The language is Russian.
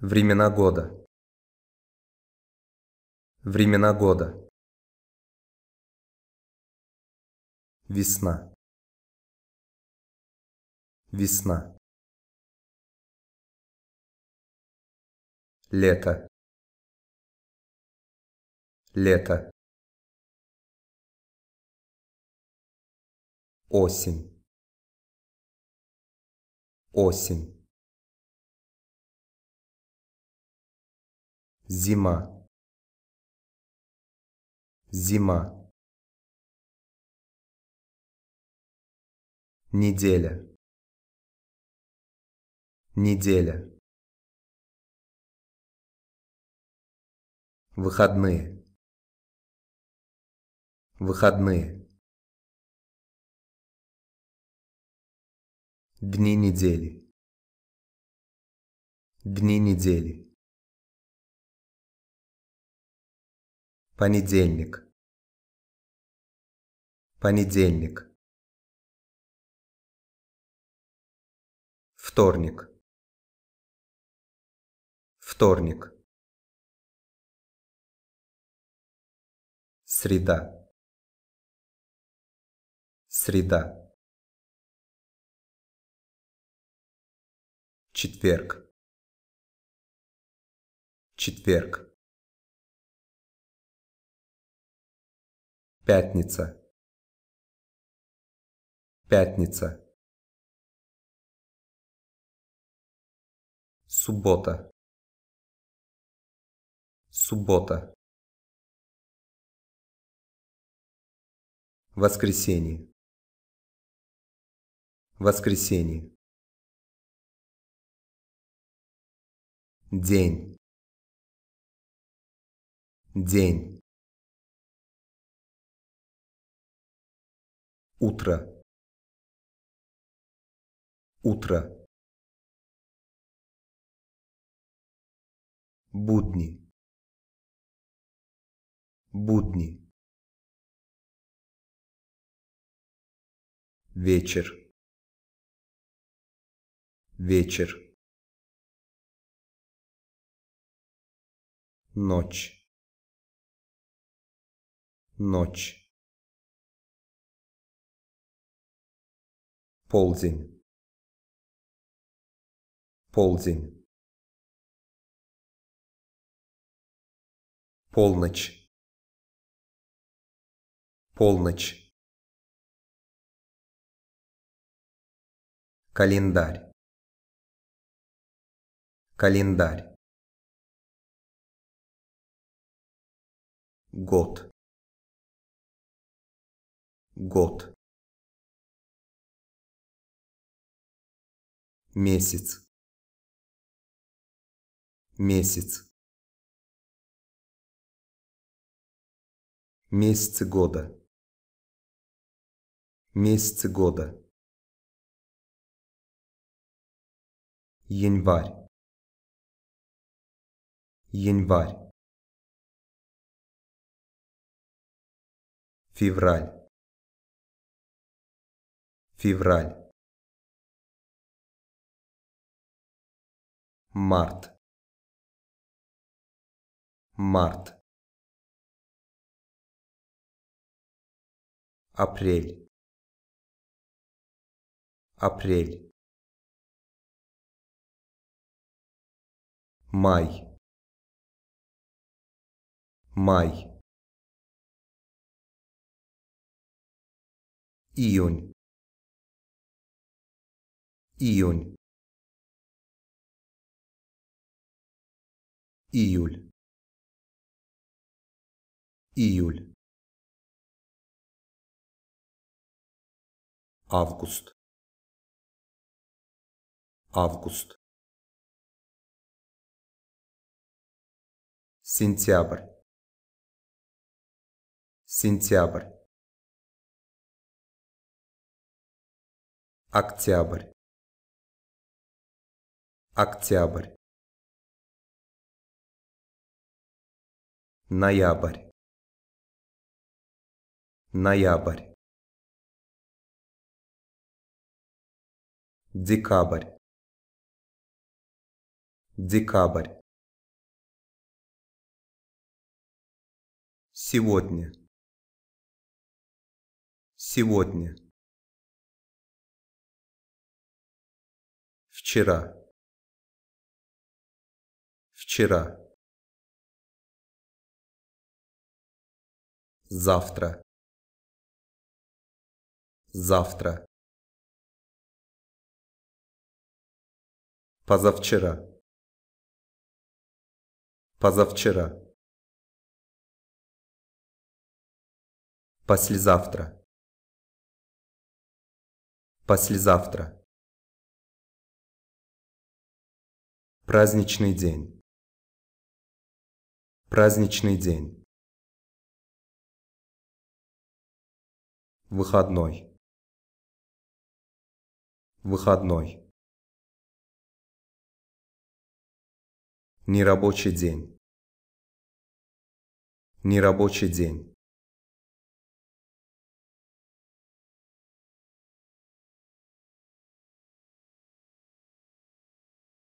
Времена года. Времена года. Весна. Весна. Лето. Лето. Осень. Осень. зима зима неделя неделя выходные выходные дни недели дни недели понедельник понедельник вторник вторник среда среда четверг четверг пятница пятница суббота суббота воскресенье воскресенье день день утро утро будни будни вечер вечер ночь ночь полдень полдень полночь полночь календарь календарь год год месяц месяц месяцы года месяцы года январь январь февраль февраль март март апрель апрель май май июнь июнь июль июль август август сентябрь сентябрь октябрь октябрь Ноябрь. Ноябрь. Декабрь. Декабрь. Сегодня. Сегодня. Вчера. Вчера. завтра завтра позавчера позавчера послезавтра послезавтра праздничный день праздничный день выходной выходной нерабочий день нерабочий день